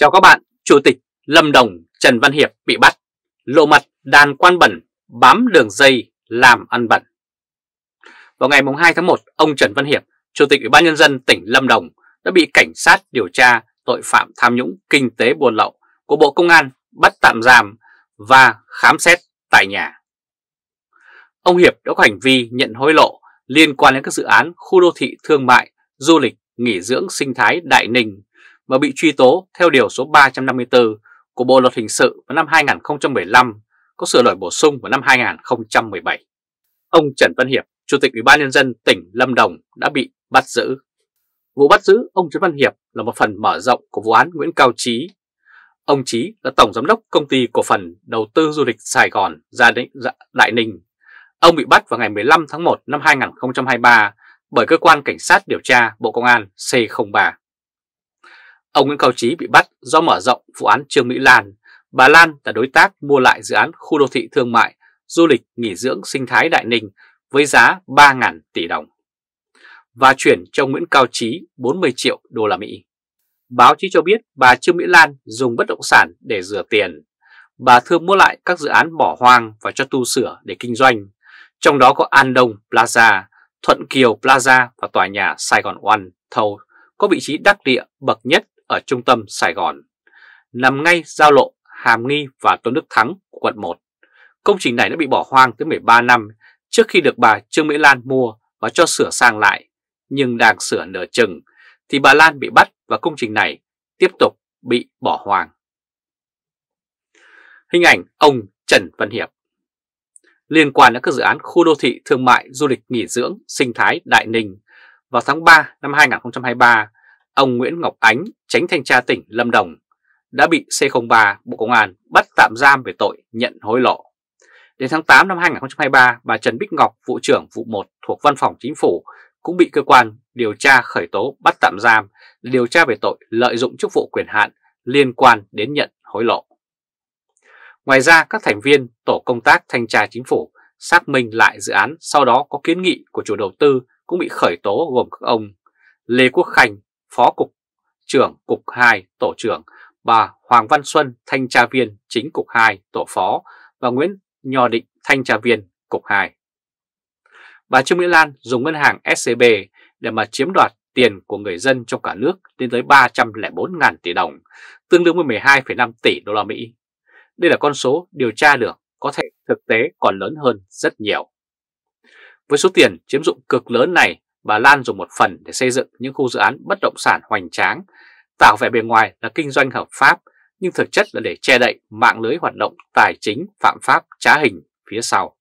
Chào các bạn, Chủ tịch Lâm Đồng Trần Văn Hiệp bị bắt, lộ mặt đàn quan bẩn bám đường dây làm ăn bẩn. Vào ngày 2 tháng 1, ông Trần Văn Hiệp, Chủ tịch Ủy ban Nhân dân tỉnh Lâm Đồng đã bị cảnh sát điều tra tội phạm tham nhũng kinh tế buôn lậu của Bộ Công an bắt tạm giam và khám xét tại nhà. Ông Hiệp đã có hành vi nhận hối lộ liên quan đến các dự án khu đô thị thương mại, du lịch, nghỉ dưỡng sinh thái Đại Ninh mà bị truy tố theo Điều số 354 của Bộ Luật Hình sự vào năm 2015 có sửa đổi bổ sung vào năm 2017. Ông Trần Văn Hiệp, Chủ tịch Ủy ban Nhân dân tỉnh Lâm Đồng đã bị bắt giữ. Vụ bắt giữ ông Trần Văn Hiệp là một phần mở rộng của vụ án Nguyễn Cao Trí. Ông Trí là Tổng Giám đốc Công ty Cổ phần Đầu tư Du lịch Sài Gòn, Gia Đại Ninh. Ông bị bắt vào ngày 15 tháng 1 năm 2023 bởi Cơ quan Cảnh sát Điều tra Bộ Công an C03. Ông Nguyễn Cao Trí bị bắt do mở rộng vụ án Trương Mỹ Lan. Bà Lan là đối tác mua lại dự án khu đô thị thương mại, du lịch, nghỉ dưỡng sinh thái Đại Ninh với giá 3.000 tỷ đồng và chuyển cho Nguyễn Cao Trí 40 triệu đô la Mỹ. Báo chí cho biết bà Trương Mỹ Lan dùng bất động sản để rửa tiền. Bà thường mua lại các dự án bỏ hoang và cho tu sửa để kinh doanh, trong đó có An Đông Plaza, Thuận Kiều Plaza và tòa nhà Sài Gòn One Thầu có vị trí đắc địa bậc nhất ở trung tâm Sài Gòn, nằm ngay giao lộ Hàm Nghi và Tôn Đức Thắng, quận 1. Công trình này đã bị bỏ hoang tới 13 năm trước khi được bà Trương Mỹ Lan mua và cho sửa sang lại, nhưng đang sửa nửa chừng thì bà Lan bị bắt và công trình này tiếp tục bị bỏ hoang. Hình ảnh ông Trần Văn Hiệp Liên quan đến các dự án khu đô thị thương mại du lịch nghỉ dưỡng sinh thái Đại Ninh, vào tháng 3 năm 2023, ông Nguyễn Ngọc Ánh, tránh thanh tra tỉnh Lâm Đồng, đã bị C03 Bộ Công an bắt tạm giam về tội nhận hối lộ. Đến tháng 8 năm 2023, bà Trần Bích Ngọc, vụ trưởng vụ 1 thuộc Văn phòng Chính phủ, cũng bị cơ quan điều tra khởi tố bắt tạm giam điều tra về tội lợi dụng chức vụ quyền hạn liên quan đến nhận hối lộ. Ngoài ra, các thành viên tổ công tác thanh tra chính phủ xác minh lại dự án sau đó có kiến nghị của chủ đầu tư cũng bị khởi tố gồm các ông Lê Quốc Khanh, Phó Cục trưởng Cục 2 Tổ trưởng, bà Hoàng Văn Xuân, Thanh tra viên chính Cục 2 Tổ phó và Nguyễn Nho Định, Thanh tra viên Cục 2. Bà Trương Mỹ Lan dùng ngân hàng SCB để mà chiếm đoạt tiền của người dân trong cả nước lên tới 304.000 tỷ đồng, tương đương với 12,5 tỷ đô la Mỹ. Đây là con số điều tra được có thể thực tế còn lớn hơn rất nhiều. Với số tiền chiếm dụng cực lớn này, bà Lan dùng một phần để xây dựng những khu dự án bất động sản hoành tráng, tạo vẻ bề ngoài là kinh doanh hợp pháp, nhưng thực chất là để che đậy mạng lưới hoạt động tài chính phạm pháp trá hình phía sau.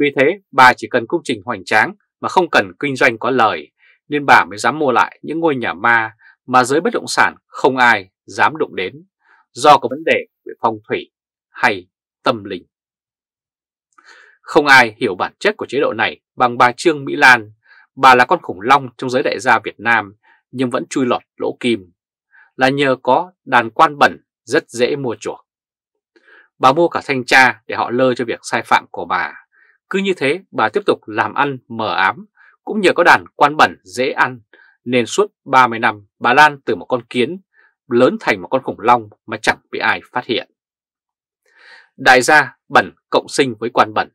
Vì thế, bà chỉ cần công trình hoành tráng mà không cần kinh doanh có lời, nên bà mới dám mua lại những ngôi nhà ma mà giới bất động sản không ai dám đụng đến, do có vấn đề về phong thủy hay tâm linh. Không ai hiểu bản chất của chế độ này bằng bà Trương Mỹ Lan Bà là con khủng long trong giới đại gia Việt Nam nhưng vẫn chui lọt lỗ kim. Là nhờ có đàn quan bẩn rất dễ mua chuộc. Bà mua cả thanh tra để họ lơ cho việc sai phạm của bà. Cứ như thế bà tiếp tục làm ăn mờ ám cũng nhờ có đàn quan bẩn dễ ăn nên suốt 30 năm bà Lan từ một con kiến lớn thành một con khủng long mà chẳng bị ai phát hiện. Đại gia bẩn cộng sinh với quan bẩn.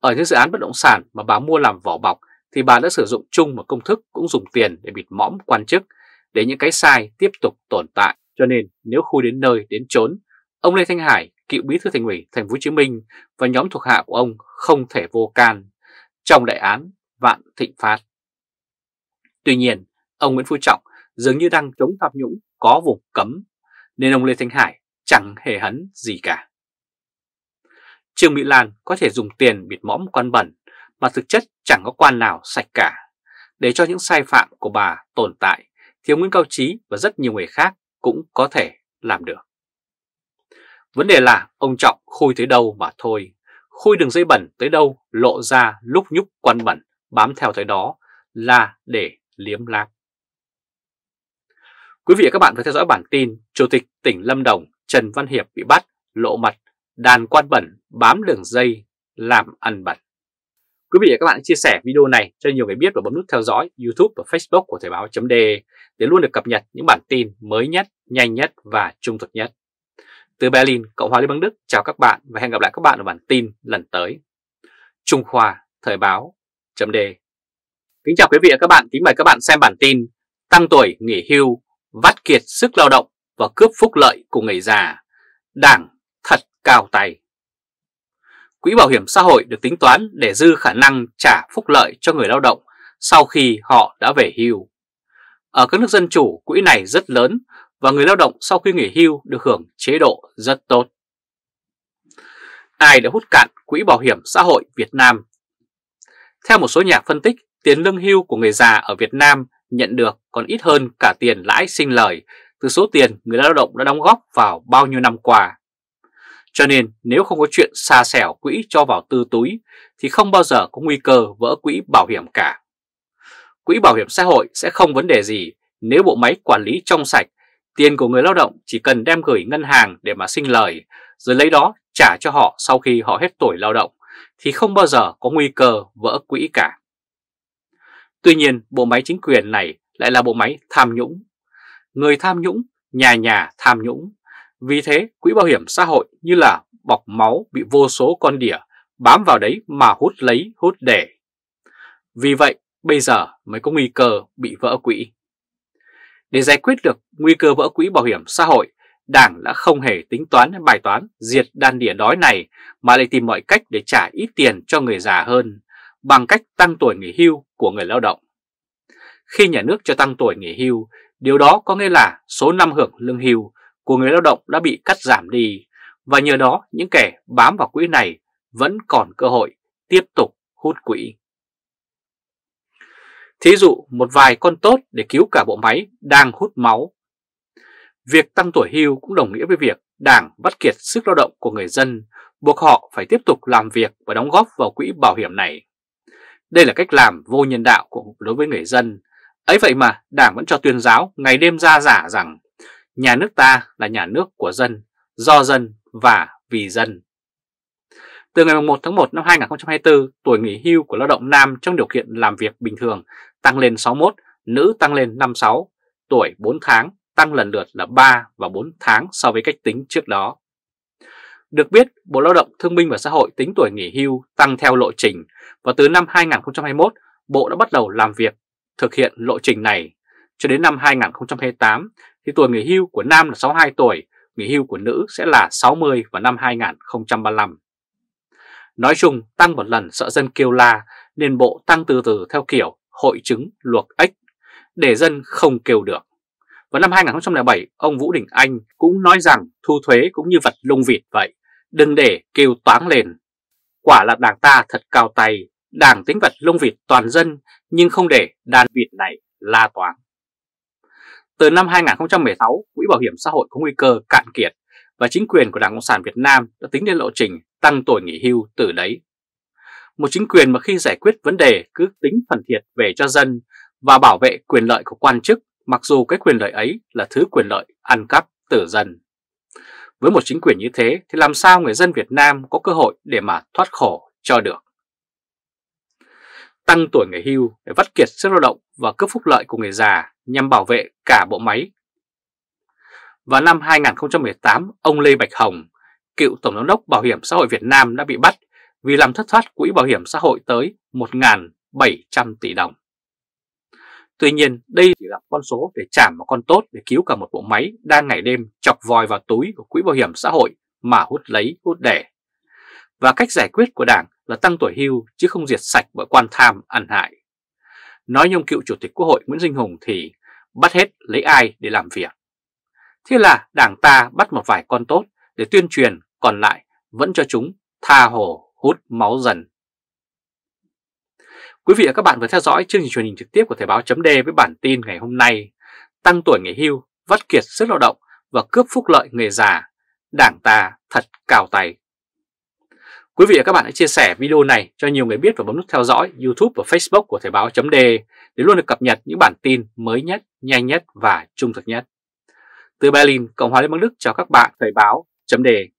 Ở những dự án bất động sản mà bà mua làm vỏ bọc thì bà đã sử dụng chung một công thức cũng dùng tiền để bịt mõm quan chức để những cái sai tiếp tục tồn tại. Cho nên nếu khui đến nơi đến chốn ông Lê Thanh Hải, cựu bí thư thành ủy Thành phố Hồ Chí Minh và nhóm thuộc hạ của ông không thể vô can trong đại án Vạn Thịnh Phát. Tuy nhiên, ông Nguyễn Phú Trọng dường như đang chống tham nhũng có vùng cấm, nên ông Lê Thanh Hải chẳng hề hấn gì cả. Trương Mỹ Lan có thể dùng tiền bịt mõm quan bẩn mà thực chất chẳng có quan nào sạch cả. Để cho những sai phạm của bà tồn tại thiếu Nguyễn Cao Trí và rất nhiều người khác cũng có thể làm được. Vấn đề là ông Trọng khui tới đâu mà thôi, khui đường dây bẩn tới đâu lộ ra lúc nhúc quan bẩn bám theo tới đó là để liếm láp. Quý vị và các bạn vừa theo dõi bản tin Chủ tịch tỉnh Lâm Đồng Trần Văn Hiệp bị bắt lộ mặt đàn quan bẩn bám đường dây làm ăn bẩn. Quý vị và các bạn chia sẻ video này cho nhiều người biết và bấm nút theo dõi YouTube và Facebook của Thời báo .de để luôn được cập nhật những bản tin mới nhất, nhanh nhất và trung thực nhất. Từ Berlin, Cộng hòa Liên bang Đức chào các bạn và hẹn gặp lại các bạn ở bản tin lần tới. Trung Khoa, Thời báo .de Kính chào quý vị và các bạn, kính mời các bạn xem bản tin Tăng tuổi nghỉ hưu, vắt kiệt sức lao động và cướp phúc lợi của người già. Đảng thật cao tay quỹ bảo hiểm xã hội được tính toán để dư khả năng trả phúc lợi cho người lao động sau khi họ đã về hưu. Ở các nước dân chủ, quỹ này rất lớn và người lao động sau khi nghỉ hưu được hưởng chế độ rất tốt. Ai đã hút cạn quỹ bảo hiểm xã hội Việt Nam? Theo một số nhà phân tích, tiền lương hưu của người già ở Việt Nam nhận được còn ít hơn cả tiền lãi sinh lời từ số tiền người lao động đã đóng góp vào bao nhiêu năm qua. Cho nên nếu không có chuyện xa xẻo quỹ cho vào tư túi thì không bao giờ có nguy cơ vỡ quỹ bảo hiểm cả. Quỹ bảo hiểm xã hội sẽ không vấn đề gì nếu bộ máy quản lý trong sạch, tiền của người lao động chỉ cần đem gửi ngân hàng để mà sinh lời, rồi lấy đó trả cho họ sau khi họ hết tuổi lao động thì không bao giờ có nguy cơ vỡ quỹ cả. Tuy nhiên, bộ máy chính quyền này lại là bộ máy tham nhũng. Người tham nhũng, nhà nhà tham nhũng, vì thế, quỹ bảo hiểm xã hội như là bọc máu bị vô số con đỉa bám vào đấy mà hút lấy hút để. Vì vậy, bây giờ mới có nguy cơ bị vỡ quỹ. Để giải quyết được nguy cơ vỡ quỹ bảo hiểm xã hội, Đảng đã không hề tính toán bài toán diệt đàn đỉa đói này mà lại tìm mọi cách để trả ít tiền cho người già hơn bằng cách tăng tuổi nghỉ hưu của người lao động. Khi nhà nước cho tăng tuổi nghỉ hưu, điều đó có nghĩa là số năm hưởng lương hưu của người lao động đã bị cắt giảm đi và nhờ đó những kẻ bám vào quỹ này vẫn còn cơ hội tiếp tục hút quỹ. Thí dụ một vài con tốt để cứu cả bộ máy đang hút máu. Việc tăng tuổi hưu cũng đồng nghĩa với việc đảng bắt kiệt sức lao động của người dân, buộc họ phải tiếp tục làm việc và đóng góp vào quỹ bảo hiểm này. Đây là cách làm vô nhân đạo của đối với người dân. Ấy vậy mà đảng vẫn cho tuyên giáo ngày đêm ra giả rằng Nhà nước ta là nhà nước của dân, do dân và vì dân. Từ ngày 1 tháng 1 năm 2024, tuổi nghỉ hưu của lao động nam trong điều kiện làm việc bình thường tăng lên 61, nữ tăng lên 56, tuổi 4 tháng tăng lần lượt là 3 và 4 tháng so với cách tính trước đó. Được biết, Bộ Lao động Thương binh và Xã hội tính tuổi nghỉ hưu tăng theo lộ trình và từ năm 2021, Bộ đã bắt đầu làm việc thực hiện lộ trình này cho đến năm 2028 thì tuổi nghỉ hưu của nam là 62 tuổi, nghỉ hưu của nữ sẽ là 60 vào năm 2035. Nói chung tăng một lần sợ dân kêu la nên bộ tăng từ từ theo kiểu hội chứng luộc ếch để dân không kêu được. Vào năm 2007, ông Vũ Đình Anh cũng nói rằng thu thuế cũng như vật lung vịt vậy, đừng để kêu toán lên. Quả là đảng ta thật cao tay, đảng tính vật lung vịt toàn dân nhưng không để đàn vịt này la toán. Từ năm 2016, Quỹ Bảo hiểm xã hội có nguy cơ cạn kiệt và chính quyền của Đảng Cộng sản Việt Nam đã tính đến lộ trình tăng tuổi nghỉ hưu từ đấy. Một chính quyền mà khi giải quyết vấn đề cứ tính phần thiệt về cho dân và bảo vệ quyền lợi của quan chức mặc dù cái quyền lợi ấy là thứ quyền lợi ăn cắp từ dân. Với một chính quyền như thế thì làm sao người dân Việt Nam có cơ hội để mà thoát khổ cho được? tăng tuổi nghỉ hưu để vắt kiệt sức lao động và cướp phúc lợi của người già nhằm bảo vệ cả bộ máy. Vào năm 2018, ông Lê Bạch Hồng, cựu Tổng giám đốc Bảo hiểm xã hội Việt Nam đã bị bắt vì làm thất thoát quỹ bảo hiểm xã hội tới 1.700 tỷ đồng. Tuy nhiên, đây chỉ là con số để trả một con tốt để cứu cả một bộ máy đang ngày đêm chọc vòi vào túi của quỹ bảo hiểm xã hội mà hút lấy hút đẻ. Và cách giải quyết của Đảng là tăng tuổi hưu chứ không diệt sạch bọn quan tham ăn hại. Nói như ông cựu Chủ tịch Quốc hội Nguyễn Sinh Hùng thì bắt hết lấy ai để làm việc. Thế là đảng ta bắt một vài con tốt để tuyên truyền còn lại vẫn cho chúng tha hồ hút máu dần. Quý vị và các bạn vừa theo dõi chương trình truyền hình trực tiếp của Thời báo chấm với bản tin ngày hôm nay Tăng tuổi nghỉ hưu, vắt kiệt sức lao động và cướp phúc lợi người già, đảng ta thật cào tay. Quý vị và các bạn hãy chia sẻ video này cho nhiều người biết và bấm nút theo dõi YouTube và Facebook của Thời báo .de để luôn được cập nhật những bản tin mới nhất, nhanh nhất và trung thực nhất. Từ Berlin, Cộng hòa Liên bang Đức chào các bạn Thời báo .de